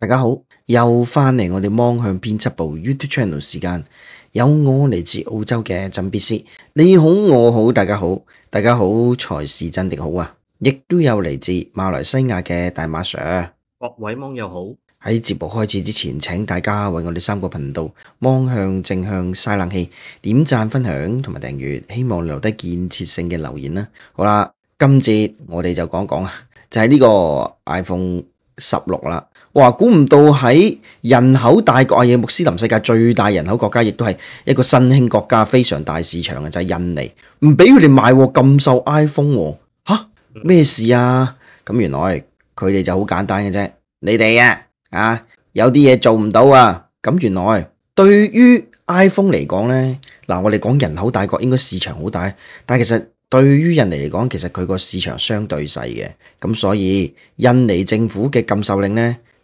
大家好，又翻嚟我哋芒向编辑部 YouTube channel 时间，有我嚟自澳洲嘅振必思，你好我好大家好，大家好才是真的好啊！亦都有嚟自马来西亚嘅大马 Sir，各位网友好。喺节目开始之前，请大家为我哋三个频道芒向正向晒冷气点赞、分享同埋订阅，希望留低建设性嘅留言啦。好啦，今节我哋就讲讲啊，就系呢个 iPhone 十六啦。哇！估唔到喺人口大國啊，嘢穆斯林世界最大人口國家，亦都係一個新興國家，非常大市場嘅就係印尼，唔俾佢哋買禁售 iPhone 喎嚇咩事啊？咁原來佢哋就好簡單嘅啫，你哋啊啊有啲嘢做唔到啊！咁原來對於 iPhone 嚟講呢，嗱我哋講人口大國應該市場好大，但其實對於印尼嚟講，其實佢個市場相對細嘅，咁所以印尼政府嘅禁售令呢，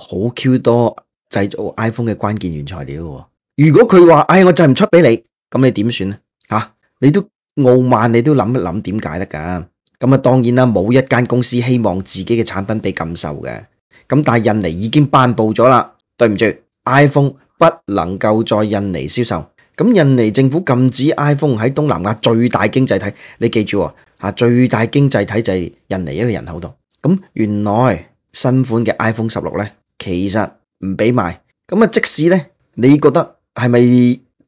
好 Q 多製造 iPhone 嘅關鍵原材料喎，如果佢話：，哎，我製唔出俾你，咁你點算咧？嚇，你都傲慢，你都諗一諗點解得㗎？咁啊，當然啦，冇一間公司希望自己嘅產品俾禁售嘅。咁但系印尼已經颁布咗啦，對唔住，iPhone 不能夠在印尼銷售。咁印尼政府禁止 iPhone 喺東南亞最大經濟體，你記住，喎，最大經濟體就係印尼，一個人口度。咁原來新款嘅 iPhone 十六呢，其实唔俾卖咁啊，即使咧你觉得系咪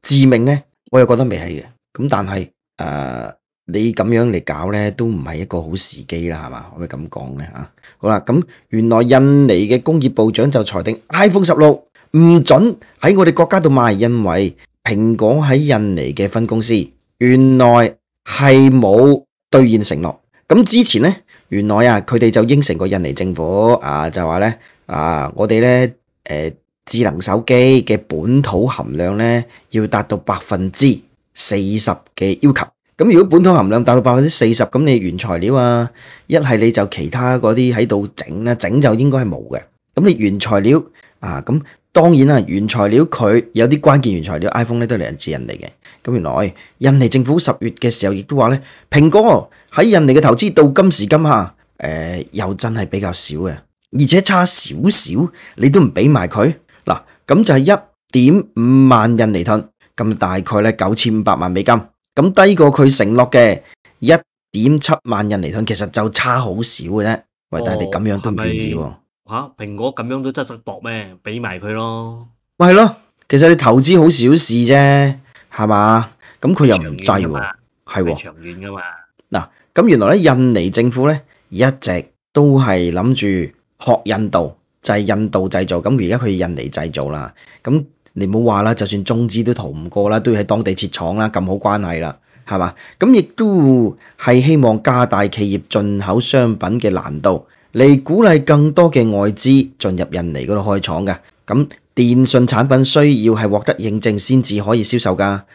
致命咧，我又觉得未系嘅。咁但系诶，你咁样嚟搞咧，都唔系一个好时机啦，系嘛？可唔可以咁讲咧啊？好啦，咁原来印尼嘅工业部长就裁定 iPhone 十六唔准喺我哋国家度卖，因为苹果喺印尼嘅分公司原来系冇兑现承诺。咁之前咧，原来啊，佢哋就应承过印尼政府啊，就话咧。啊！我哋咧，诶，智能手机嘅本土含量咧，要达到百分之四十嘅要求。咁如果本土含量达到百分之四十，咁你原材料啊，一系你就其他嗰啲喺度整啦，整就应该系冇嘅。咁你原材料啊，咁当然啦，原材料佢有啲关键原材料，iPhone 咧都嚟自印尼嘅。咁原来印尼政府十月嘅时候亦都话咧，苹果喺印尼嘅投资到今时今下，诶，又真系比较少嘅。而且差少少，你都唔俾埋佢嗱，咁就系一点五万印尼盾，咁大概咧九千五百万美金，咁低过佢承诺嘅一点七万印尼盾，其实就差好少嘅啫。喂，但系你咁样都唔愿意？吓，苹果咁样都真系薄咩？俾埋佢咯，咪系咯？其实你投资好小事啫，系嘛？咁佢又唔制，系长远噶嘛？嗱，咁原来咧印尼政府咧一直都系谂住。學印度就係印度製造，咁而家佢印尼製造啦，咁你唔好話啦，就算中資都逃唔過啦，都要喺當地設廠啦，咁好關係啦，係嘛？咁亦都係希望加大企業進口商品嘅難度，嚟鼓勵更多嘅外資進入印尼嗰度開廠嘅。咁電信產品需要係獲得認證先至可以銷售噶，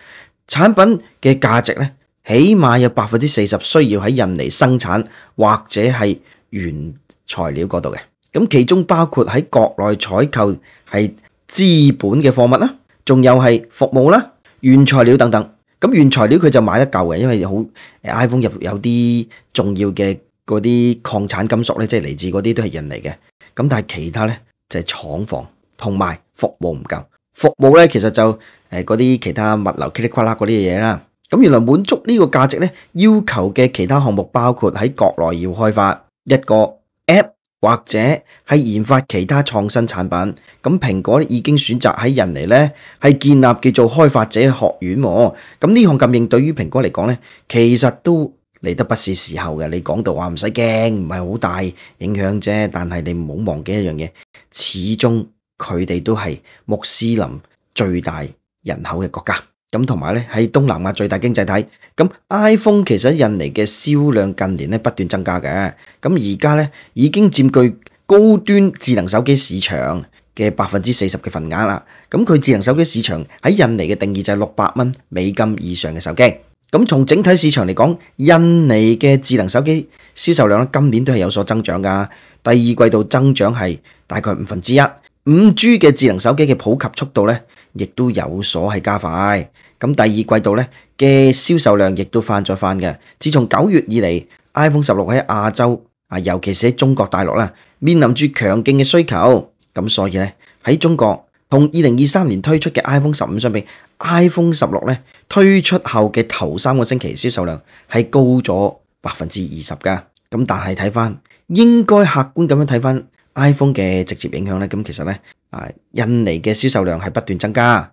產品嘅價值呢，起碼有百分之四十需要喺印尼生產或者係原材料嗰度嘅。咁其中包括喺國內採購係資本嘅貨物啦，仲有係服務啦、原材料等等。咁原材料佢就買得夠嘅，因為好 iPhone 入有啲重要嘅嗰啲礦產金屬咧，即係嚟自嗰啲都係人嚟嘅。咁但係其他咧就係廠房同埋服務唔夠。服務咧其實就诶嗰啲其他物流、噼里呱啦嗰啲嘢啦。咁原來滿足呢個價值咧要求嘅其他項目包括喺國內要開發一個 App。或者系研发其他创新产品，咁苹果已经选择喺印尼呢，系建立叫做开发者学院。咁呢项禁令对于苹果嚟讲呢，其实都嚟得不是时候嘅。你讲到话唔使惊，唔系好大影响啫。但系你唔好忘记一样嘢，始终佢哋都系穆斯林最大人口嘅国家。咁同埋咧，喺東南亞最大經濟體，咁 iPhone 其實印尼嘅銷量近年咧不斷增加嘅，咁而家咧已經佔據高端智能手機市場嘅百分之四十嘅份額啦。咁佢智能手機市場喺印尼嘅定義就係六百蚊美金以上嘅手機。咁從整體市場嚟講，印尼嘅智能手機銷售量今年都係有所增長噶，第二季度增長係大概五分之一。五 G 嘅智能手機嘅普及速度咧，亦都有所係加快。咁第二季度咧嘅銷售量亦都翻咗翻嘅。自從九月以嚟，iPhone 十六喺亞洲啊，尤其是喺中國大陸啦，面臨住強勁嘅需求。咁所以咧喺中國同二零二三年推出嘅 iPhone 十五相比，iPhone 十六咧推出後嘅頭三個星期銷售量係高咗百分之二十噶。咁但係睇翻，應該客觀咁樣睇翻 iPhone 嘅直接影響咧，咁其實咧啊，印尼嘅銷售量係不斷增加。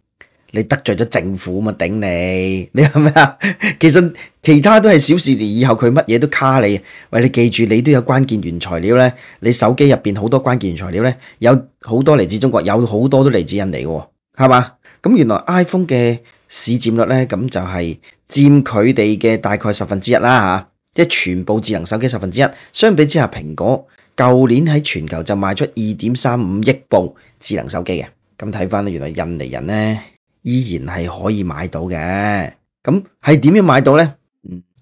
你得罪咗政府嘛？頂你，你係咪啊？其實其他都係小事以後佢乜嘢都卡你。喂，你記住，你都有關鍵原材料咧。你手機入面好多關鍵原材料咧，有好多嚟自中國，有好多都嚟自印尼嘅，係嘛？咁原來 iPhone 嘅市佔率咧，咁就係佔佢哋嘅大概十分之一啦吓，即系全部智能手機十分之一，相比之下，蘋果舊年喺全球就賣出二點三五億部智能手機嘅。咁睇翻咧，原來印尼人咧。依然系可以买到嘅，咁系点样买到呢？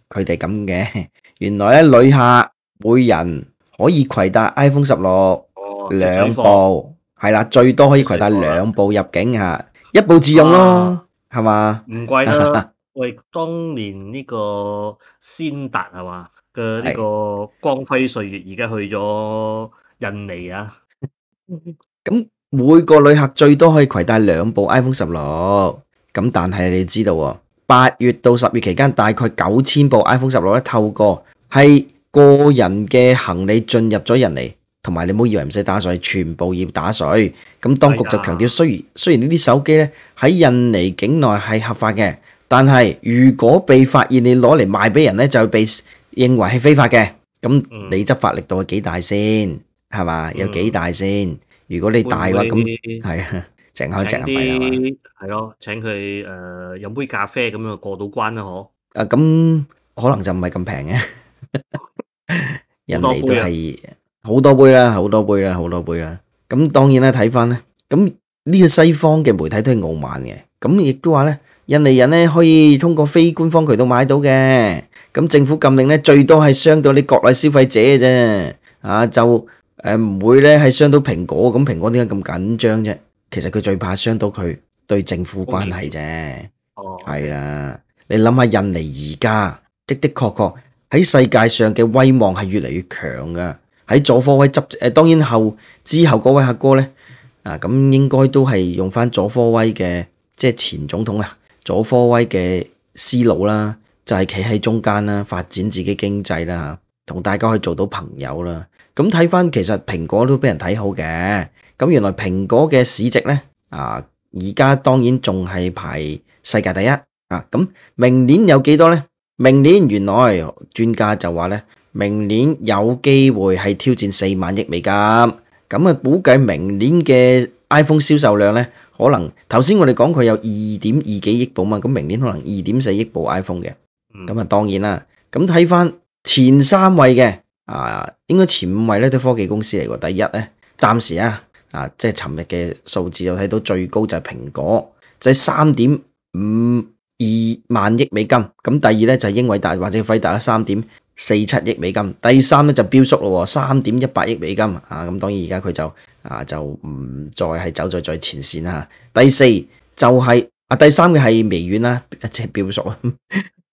佢哋咁嘅，原来咧旅客每人可以携带 iPhone 十六两部，系啦，最多可以携带两部入境吓，一部自用咯，系嘛？唔贵啦，喂，当年呢个先达系嘛嘅呢个光辉岁月，而家去咗印尼啊，咁。每个旅客最多可以携带两部 iPhone 十六，咁但系你知道，八月到十月期间大概九千部 iPhone 十六咧透过系个人嘅行李进入咗人嚟，同埋你唔好以为唔使打水，全部要打水。咁当局就强调，虽然虽然呢啲手机咧喺印尼境内系合法嘅，但系如果被发现你攞嚟卖俾人咧，就被认为系非法嘅。咁你执法力度系几大先？系嘛？有几大先？如果你大嘅咁，系啊，成日去整系咯，请佢诶飲杯咖啡咁样過到關啦，嗬？啊，咁可能就唔係咁平嘅。印 尼都係好多杯啦，好多杯啦，好多杯啦。咁當然啦，睇翻咧，咁呢個西方嘅媒體都係傲慢嘅。咁亦都話咧，印尼人咧，可以通過非官方渠道買到嘅。咁政府禁令咧，最多係傷到你國內消費者嘅啫。啊，就～诶，唔会咧，系伤到苹果，咁苹果点解咁紧张啫？其实佢最怕伤到佢对政府关系啫。哦，系啦，你谂下印尼而家的的确确喺世界上嘅威望系越嚟越强噶。喺佐科威执诶，当然后之后嗰位客哥咧啊，咁应该都系用翻佐科威嘅即系前总统啊，佐科威嘅思路啦，就系企喺中间啦，发展自己经济啦，同大家可以做到朋友啦。咁睇翻，其實蘋果都俾人睇好嘅。咁原來蘋果嘅市值呢，啊，而家當然仲係排世界第一。啊，咁明年有幾多呢？明年原來專家就話呢，明年有機會係挑戰四萬億美金。咁啊，估計明年嘅 iPhone 銷售量呢，可能頭先我哋講佢有二點二幾億部嘛。咁明年可能二點四億部 iPhone 嘅。咁啊，當然啦。咁睇翻前三位嘅。啊，應該前五位咧都科技公司嚟喎。第一咧，暫時啊，啊即系尋日嘅數字就睇到最高就係蘋果，即係三點五二萬億美金。咁第二咧就系英偉達或者輝達啦，三點四七億美金。第三咧就標叔咯，三點一百億美金。啊，咁當然而家佢就啊就唔再係走在最前線啦。第四就係啊，第三嘅係微軟啦，即係標叔啊，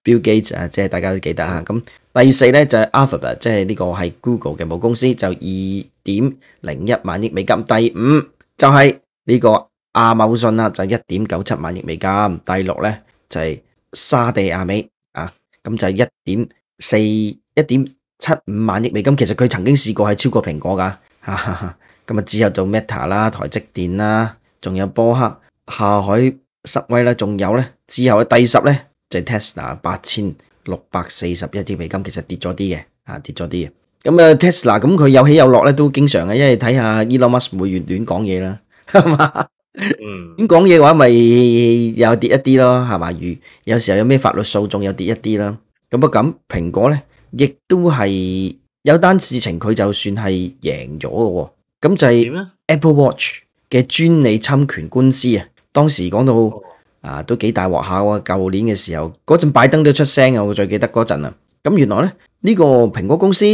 標 機啊，即係大家都記得啊，咁。第四咧就係 Alphabet，即係呢個係 Google 嘅母公司，就二點零一萬億美金。第五就係呢個亞馬遜啦，就一點九七萬億美金。第六咧就係沙地亞美啊，咁就一點四一點七五萬億美金。其實佢曾經試過係超過蘋果噶，咁啊之後就 Meta 啦、台積電啦，仲有波克、下海、實威啦，仲有咧之後嘅第十咧就係 Tesla 八千。六百四十一支美金，其實跌咗啲嘅，啊跌咗啲嘅。咁啊 Tesla 咁佢有起有落咧，都經常嘅，因為睇下 Elon Musk 每月亂講嘢啦，係嘛？嗯，亂講嘢嘅話咪又跌一啲咯，係嘛？如有時候有咩法律訴訟，又跌一啲啦。咁啊咁，蘋果咧亦都係有單事情，佢就算係贏咗嘅喎。咁就係 Apple Watch 嘅專利侵權官司啊。當時講到。啊，都幾大镬下喎！舊年嘅時候，嗰陣拜登都出聲啊，我最記得嗰陣啊。咁原來咧，呢個蘋果公司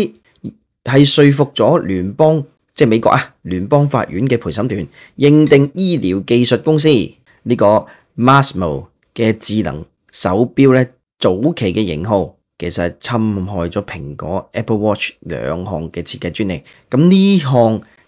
係說服咗聯邦，即係美國啊聯邦法院嘅陪審團認定醫療技術公司呢個 m a s m o 嘅智能手錶咧，早期嘅型號其實系侵害咗蘋果 Apple Watch 兩項嘅設計專利。咁呢項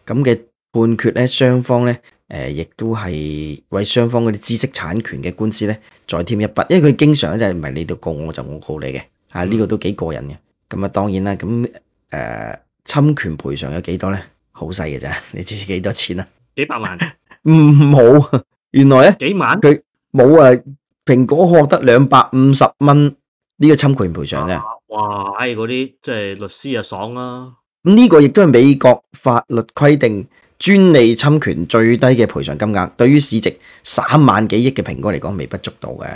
咁嘅判決咧，雙方咧。诶，亦都系为双方嗰啲知识产权嘅官司咧，再添一笔，因为佢经常咧就系唔系你度告我，就我告你嘅，啊呢个都几过瘾嘅。咁啊，当然啦，咁诶侵权赔偿有几多咧？好细嘅咋？你知几多钱啊？几百万？唔 冇，原来咧几万？佢冇啊！苹果获得两百五十蚊呢个侵权赔偿嘅。哇，唉，嗰啲即系律师啊，爽啦！咁呢个亦都系美国法律规定。專利侵權最低嘅賠償金額，對於市值三萬幾億嘅蘋果嚟講，微不足道嘅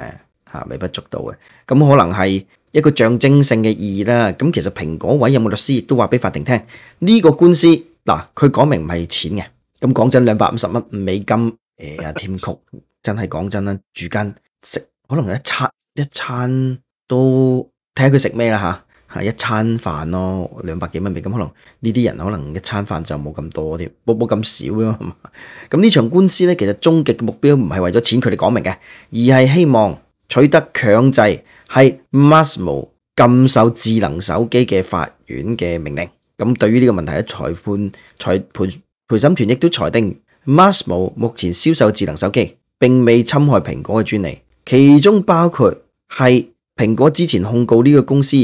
嚇，微不足道嘅。咁可能係一個象徵性嘅意義啦。咁其實蘋果位有冇律師都話俾法庭聽，呢個官司嗱，佢講明唔係錢嘅。咁講真兩百五十蚊美金，誒啊添曲，真係講真啦，住間食可能一餐一餐都睇下佢食咩啦嚇。一餐飯咯，兩百幾蚊美金，可能呢啲人可能一餐飯就冇咁多啲，冇冇咁少咯，係嘛？咁呢場官司咧，其實終極目標唔係為咗錢，佢哋講明嘅，而係希望取得強制係 m u s m o 禁售智能手機嘅法院嘅命令。咁對於呢個問題咧，裁判裁判陪審團亦都裁定 m u s m o 目前銷售智能手機並未侵害蘋果嘅專利，其中包括係蘋果之前控告呢個公司。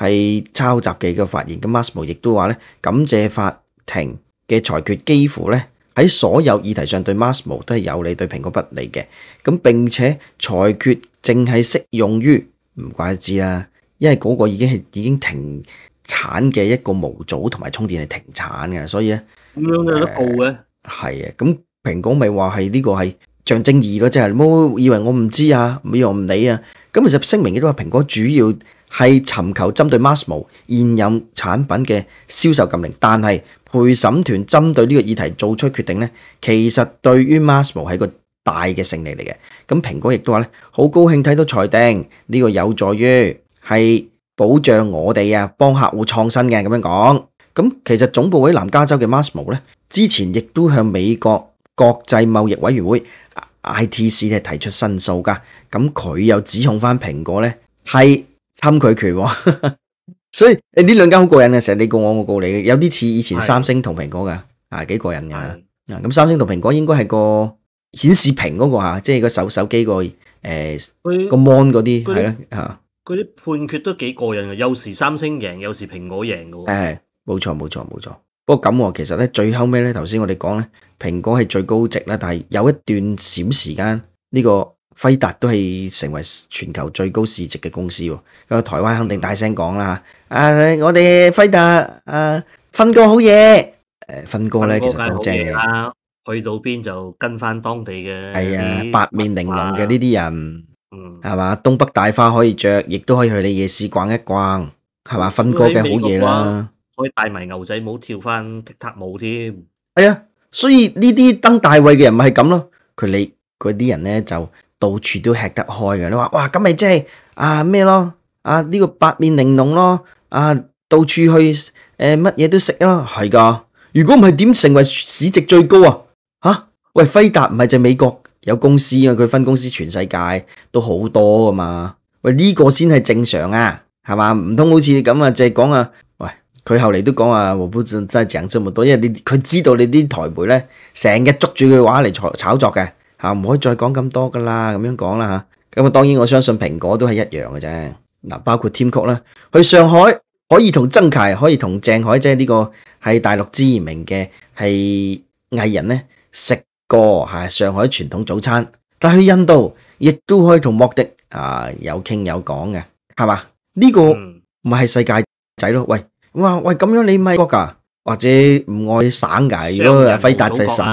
系抄襲嘅嘅發現，咁 m a s m o 亦都話咧，感謝法庭嘅裁決，幾乎咧喺所有議題上對 m a s m o 都係有利，對蘋果不利嘅。咁並且裁決淨係適用於唔怪得之啦，因為嗰個已經係已經停產嘅一個模組同埋充電係停產嘅，所以咧咁樣都有得告嘅。係啊，咁蘋果咪話係呢個係象徵意咯，即係冇以為我唔知啊，冇又唔理啊。咁其實聲明亦都話蘋果主要。係尋求針對 m a s m o 現任產品嘅銷售禁令，但係陪審團針對呢個議題做出決定呢，其實對於 m a s m o 係個大嘅勝利嚟嘅。咁蘋果亦都話呢，好高興睇到裁定，呢個有助於係保障我哋啊，幫客户創新嘅咁樣講。咁其實總部喺南加州嘅 m a s m o 咧，之前亦都向美國國際貿易委員會 ITC 提出申訴㗎。咁佢又指控翻蘋果呢。係。侵佢权，所以诶呢两间好过瘾嘅，成日你告我，我告你嘅，有啲似以前三星同苹果噶，啊几过瘾噶。啊咁三星同苹果应该系个显示屏嗰个吓，即系个手手机个诶个 mon 嗰啲系啦吓，嗰啲判决都几过瘾嘅，有时三星赢，有时苹果赢嘅，诶冇错冇错冇错，不过咁其实咧最后尾咧，头先我哋讲咧，苹果系最高值啦，但系有一段小时间呢个。辉达都系成为全球最高市值嘅公司，咁台湾肯定大声讲啦吓。诶，我哋辉达诶，训哥好嘢，诶，分哥咧其实都正，去到边就跟翻当地嘅系啊，八面玲珑嘅呢啲人，嗯，系嘛，东北大花可以着，亦都可以去你夜市逛一逛，系嘛，分哥嘅好嘢啦，可以带埋牛仔帽跳翻踢踏舞添，系啊，所以呢啲登大位嘅人咪系咁咯，佢你嗰啲人咧就。到处都吃得开嘅，你话哇咁咪即系啊咩咯？啊呢个八面玲珑咯？啊到处去诶乜嘢都食咯，系噶。如果唔系点成为市值最高啊？吓喂，辉达唔系就美国有公司啊，佢分公司全世界都好多噶嘛。喂呢个先系正常啊，系嘛？唔通好似咁啊？就系讲啊，喂佢后嚟都讲啊，我唔知真系涨这么多，因为佢知道你啲台媒咧成日捉住佢话嚟炒炒作嘅。吓，唔可以再讲咁多噶啦，咁样讲啦吓。咁啊，当然我相信苹果都系一样嘅啫。嗱，包括添曲啦，去上海可以同曾凯，可以同郑海，即系呢个系大陆知名嘅系艺人咧，食过吓上海传统早餐。但去印度亦都可以同莫迪啊有倾有讲嘅，系嘛？呢个唔系世界仔咯。喂，哇，喂，咁样你咪国噶？或者唔爱省噶，如果佢系辉达就省，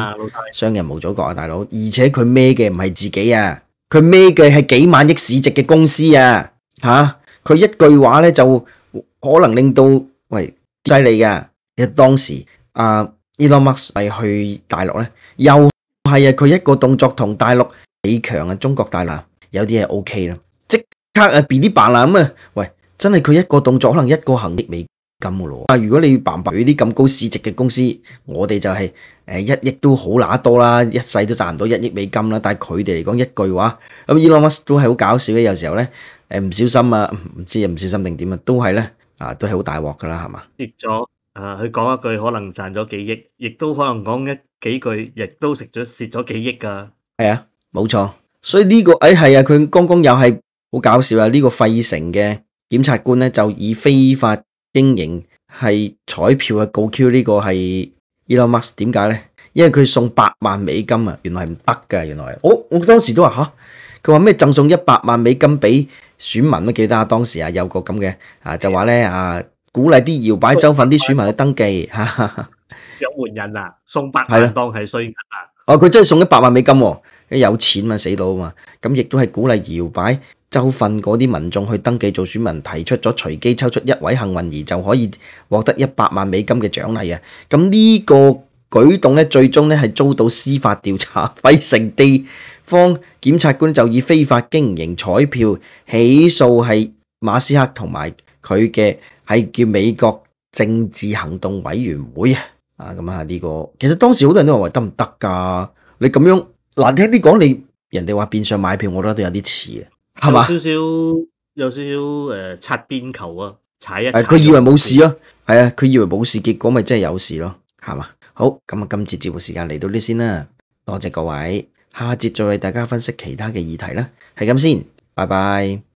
商人无祖国啊，大佬！而且佢孭嘅唔系自己啊，佢孭嘅系几万亿市值嘅公司啊，吓！佢一句话咧就可能令到喂犀利嘅，其实当时啊 Elon Musk 系去大陆咧，又系啊，佢一个动作同大陆几强啊，中国大陆有啲嘢 OK 啦，即刻啊，变啲白啦咁啊！喂，真系佢一个动作可能一个行益美。金咯啊！如果你要办呢啲咁高市值嘅公司，我哋就系诶一亿都好拿多啦，一世都赚唔到一亿美金啦。但系佢哋嚟讲一句话，咁伊朗马斯都系好搞笑嘅。有时候咧，诶唔小心啊，唔知又唔小心定点啊，都系咧啊，都系好大镬噶啦，系嘛？跌咗啊！佢讲一句可能赚咗几亿，亦都可能讲一几句，亦都食咗蚀咗几亿噶。系啊，冇错。所以呢个诶系啊，佢刚刚又系好搞笑啊！呢个费城嘅检察官咧，就以非法。经营系彩票啊，告 Q 呢个系 Elon Musk 点解咧？因为佢送百万美金啊，原来系唔得噶，原来我我当时都话吓，佢话咩赠送一百万美金俾选民都记得啊，当时啊有个咁嘅啊就话咧啊鼓励啲摇摆州份啲选民去登记，吓想换人啊，送百系啦，当系衰额啊，哦佢真系送一百万美金，啲有钱嘛死佬嘛，咁亦都系鼓励摇摆。州份嗰啲民众去登记做选民，提出咗随机抽出一位幸运儿就可以获得一百万美金嘅奖励啊！咁呢个举动咧，最终咧系遭到司法调查，费城地方检察官就以非法经营彩票起诉系马斯克同埋佢嘅系叫美国政治行动委员会啊！啊咁啊呢个其实当时好多人都话得唔得噶？你咁样难听啲讲，你人哋话变相买票，我觉得都有啲似啊！系嘛？有少少有少少诶，擦边球啊，踩一。佢以为冇事咯，系啊，佢以为冇事，结果咪真系有事咯，系嘛？好，咁啊，今次节目时间嚟到呢先啦，多谢各位，下节再为大家分析其他嘅议题啦，系咁先，拜拜。